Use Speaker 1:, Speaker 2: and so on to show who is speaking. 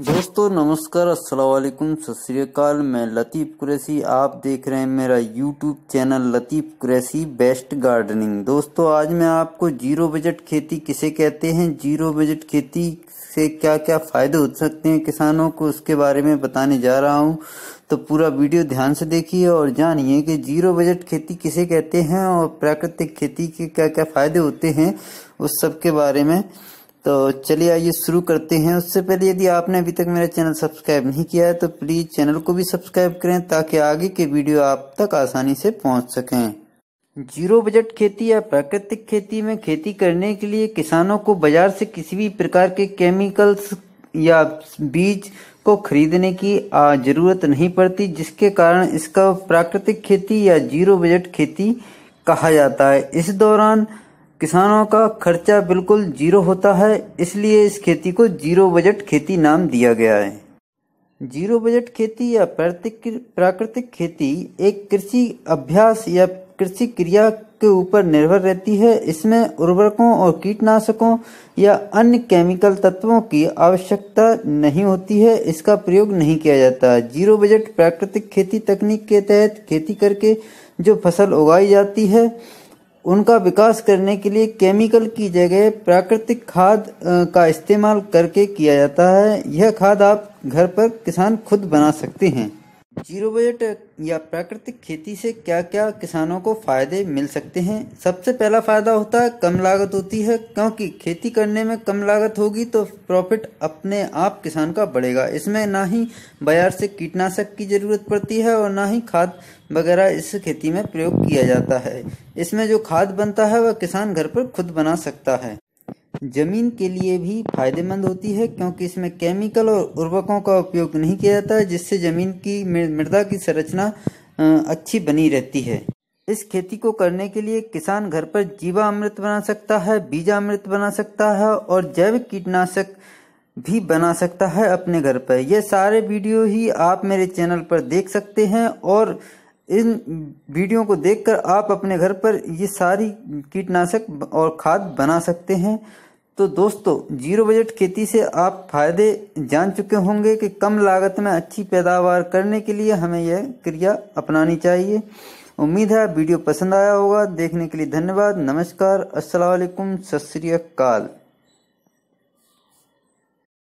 Speaker 1: दोस्तों नमस्कार असलकुम सत मैं लतीफ़ कुरैसी आप देख रहे हैं मेरा YouTube channel Latif Qureshi best gardening दोस्तों आज मैं आपको जीरो बजट खेती किसे कहते हैं जीरो बजट खेती से क्या क्या फ़ायदे हो सकते हैं किसानों को उसके बारे में बताने जा रहा हूं तो पूरा वीडियो ध्यान से देखिए और जानिए कि जीरो बजट खेती किसे कहते हैं और प्राकृतिक खेती के क्या क्या फ़ायदे होते हैं उस सब के बारे में तो चलिए आइए शुरू करते हैं उससे पहले यदि आपने अभी तक मेरा चैनल सब्सक्राइब नहीं किया है तो प्लीज़ चैनल को भी सब्सक्राइब करें ताकि आगे के वीडियो आप तक आसानी से पहुंच सकें जीरो बजट खेती या प्राकृतिक खेती में खेती करने के लिए किसानों को बाजार से किसी भी प्रकार के केमिकल्स या बीज को खरीदने की जरूरत नहीं पड़ती जिसके कारण इसका प्राकृतिक खेती या जीरो बजट खेती कहा जाता है इस दौरान किसानों का खर्चा बिल्कुल जीरो होता है इसलिए इस खेती को जीरो बजट खेती नाम दिया गया है जीरो बजट खेती या प्राकृतिक खेती एक कृषि अभ्यास या कृषि क्रिया के ऊपर निर्भर रहती है इसमें उर्वरकों और कीटनाशकों या अन्य केमिकल तत्वों की आवश्यकता नहीं होती है इसका प्रयोग नहीं किया जाता जीरो बजट प्राकृतिक खेती तकनीक के तहत खेती करके जो फसल उगाई जाती है उनका विकास करने के लिए केमिकल की जगह प्राकृतिक खाद का इस्तेमाल करके किया जाता है यह खाद आप घर पर किसान खुद बना सकते हैं जीरो बजट या प्राकृतिक खेती से क्या क्या किसानों को फायदे मिल सकते हैं सबसे पहला फायदा होता है कम लागत होती है क्योंकि खेती करने में कम लागत होगी तो प्रॉफिट अपने आप किसान का बढ़ेगा इसमें ना ही बाजार से कीटनाशक की जरूरत पड़ती है और ना ही खाद वगैरह इस खेती में प्रयोग किया जाता है इसमें जो खाद बनता है वह किसान घर पर खुद बना सकता है जमीन के लिए भी फायदेमंद होती है क्योंकि इसमें केमिकल और उर्वरकों का उपयोग नहीं किया जाता है जिससे जमीन की मृदा की संरचना अच्छी बनी रहती है इस खेती को करने के लिए किसान घर पर जीवा अमृत बना सकता है बीजा अमृत बना सकता है और जैविक कीटनाशक भी बना सकता है अपने घर पर यह सारे वीडियो ही आप मेरे चैनल पर देख सकते हैं और इन वीडियो को देखकर आप अपने घर पर ये सारी कीटनाशक और खाद बना सकते हैं तो दोस्तों जीरो बजट खेती से आप फायदे जान चुके होंगे कि कम लागत में अच्छी पैदावार करने के लिए हमें यह क्रिया अपनानी चाहिए उम्मीद है वीडियो पसंद आया होगा देखने के लिए धन्यवाद नमस्कार असलकुम सत श्रीकाल